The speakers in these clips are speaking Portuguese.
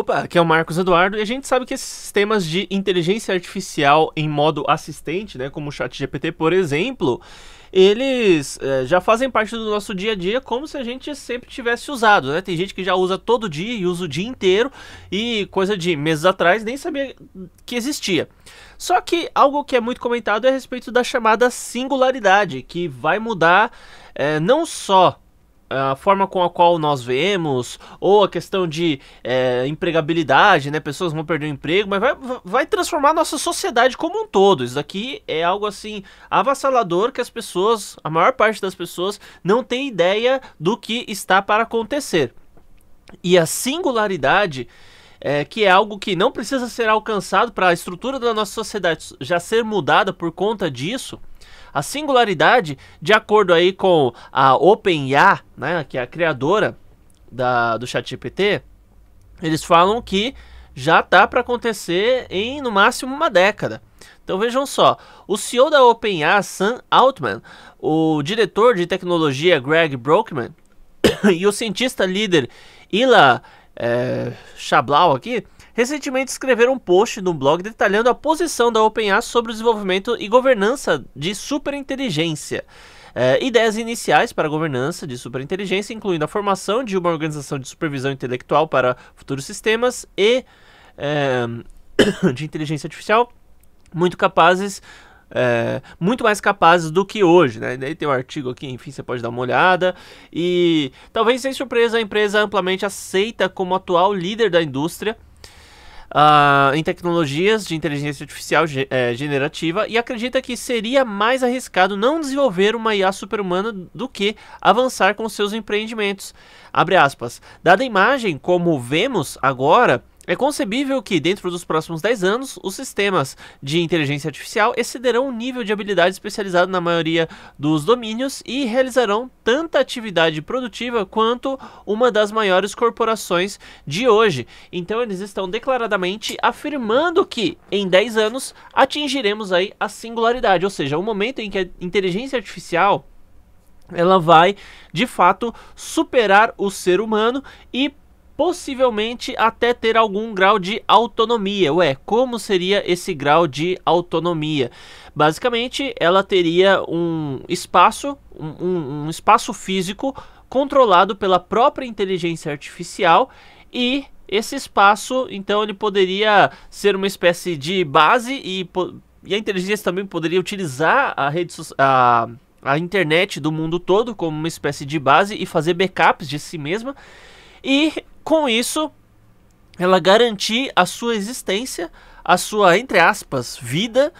Opa, aqui é o Marcos Eduardo e a gente sabe que esses temas de inteligência artificial em modo assistente, né, como o ChatGPT, por exemplo, eles é, já fazem parte do nosso dia a dia como se a gente sempre tivesse usado, né? Tem gente que já usa todo dia e usa o dia inteiro e coisa de meses atrás nem sabia que existia. Só que algo que é muito comentado é a respeito da chamada singularidade, que vai mudar é, não só a forma com a qual nós vemos, ou a questão de é, empregabilidade, né? Pessoas vão perder o emprego, mas vai, vai transformar nossa sociedade como um todo. Isso daqui é algo assim avassalador que as pessoas, a maior parte das pessoas, não tem ideia do que está para acontecer. E a singularidade. É, que é algo que não precisa ser alcançado para a estrutura da nossa sociedade já ser mudada por conta disso, a singularidade, de acordo aí com a OpenIA, né, que é a criadora da, do ChatGPT, eles falam que já tá para acontecer em no máximo uma década. Então vejam só, o CEO da OpenAI, Sam Altman, o diretor de tecnologia Greg Brockman e o cientista líder Ila é, eh, Chablau aqui recentemente escreveram um post no blog detalhando a posição da OpenAI sobre o desenvolvimento e governança de superinteligência. É, ideias iniciais para a governança de superinteligência, incluindo a formação de uma organização de supervisão intelectual para futuros sistemas e é, de inteligência artificial muito capazes é, muito mais capazes do que hoje, né? Daí tem um artigo aqui, enfim, você pode dar uma olhada. E talvez sem surpresa, a empresa amplamente aceita como atual líder da indústria uh, em tecnologias de inteligência artificial ge é, generativa e acredita que seria mais arriscado não desenvolver uma IA superhumana do que avançar com seus empreendimentos. Abre aspas. Dada a imagem como vemos agora, é concebível que, dentro dos próximos 10 anos, os sistemas de inteligência artificial excederão o nível de habilidade especializado na maioria dos domínios e realizarão tanta atividade produtiva quanto uma das maiores corporações de hoje. Então, eles estão declaradamente afirmando que, em 10 anos, atingiremos aí a singularidade, ou seja, o um momento em que a inteligência artificial ela vai de fato superar o ser humano e possivelmente até ter algum grau de autonomia. Ué, como seria esse grau de autonomia? Basicamente, ela teria um espaço, um, um espaço físico controlado pela própria inteligência artificial e esse espaço, então, ele poderia ser uma espécie de base e, e a inteligência também poderia utilizar a rede a internet do mundo todo como uma espécie de base e fazer backups de si mesma. E com isso, ela garantir a sua existência, a sua, entre aspas, vida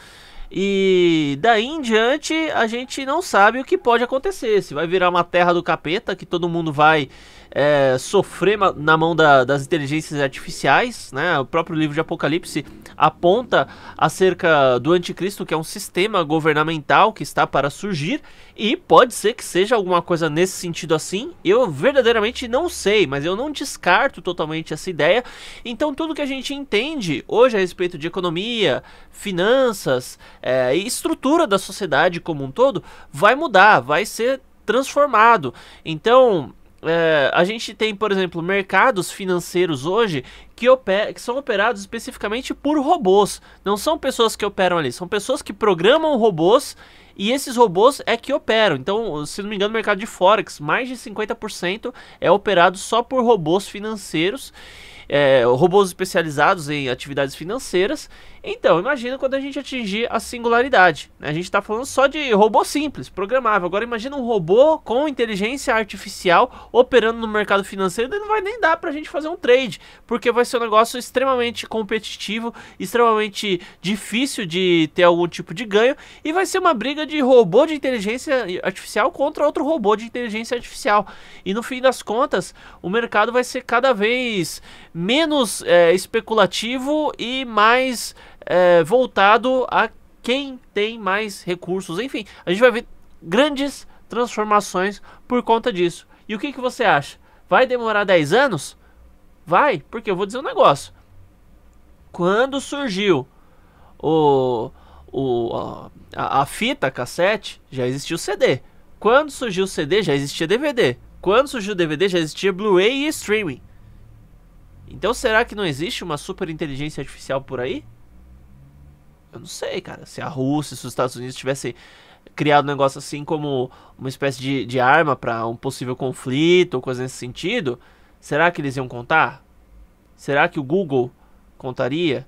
e daí em diante a gente não sabe o que pode acontecer. Se vai virar uma terra do capeta, que todo mundo vai é, sofrer na mão da, das inteligências artificiais, né? O próprio livro de Apocalipse aponta acerca do anticristo, que é um sistema governamental que está para surgir, e pode ser que seja alguma coisa nesse sentido assim. Eu verdadeiramente não sei, mas eu não descarto totalmente essa ideia. Então tudo que a gente entende hoje a respeito de economia, finanças, é, e estrutura da sociedade como um todo vai mudar, vai ser transformado. Então, é, a gente tem, por exemplo, mercados financeiros hoje que, que são operados especificamente por robôs. Não são pessoas que operam ali, são pessoas que programam robôs e esses robôs é que operam. Então, se não me engano, o mercado de Forex, mais de 50% é operado só por robôs financeiros é, robôs especializados em atividades financeiras. Então, imagina quando a gente atingir a singularidade. Né? A gente está falando só de robô simples, programável. Agora imagina um robô com inteligência artificial operando no mercado financeiro, não vai nem dar para a gente fazer um trade, porque vai ser um negócio extremamente competitivo, extremamente difícil de ter algum tipo de ganho e vai ser uma briga de robô de inteligência artificial contra outro robô de inteligência artificial. E no fim das contas, o mercado vai ser cada vez menos é, especulativo e mais é, voltado a quem tem mais recursos. Enfim, a gente vai ver grandes transformações por conta disso. E o que, que você acha? Vai demorar 10 anos? Vai, porque eu vou dizer um negócio. Quando surgiu o, o, a, a fita cassete, já existia o CD. Quando surgiu o CD, já existia DVD. Quando surgiu o DVD, já existia Blu-ray e streaming. Então será que não existe uma super inteligência artificial por aí? Eu não sei, cara. Se a Rússia, se os Estados Unidos tivessem criado um negócio assim como uma espécie de, de arma para um possível conflito ou coisa nesse sentido, será que eles iam contar? Será que o Google contaria?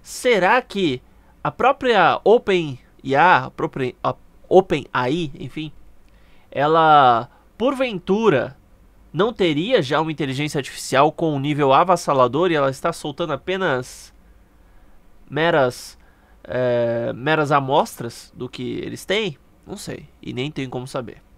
Será que a própria OpenIA, a própria OpenAI, enfim, ela porventura não teria já uma inteligência artificial com um nível avassalador e ela está soltando apenas meras é, meras amostras do que eles têm? Não sei e nem tem como saber.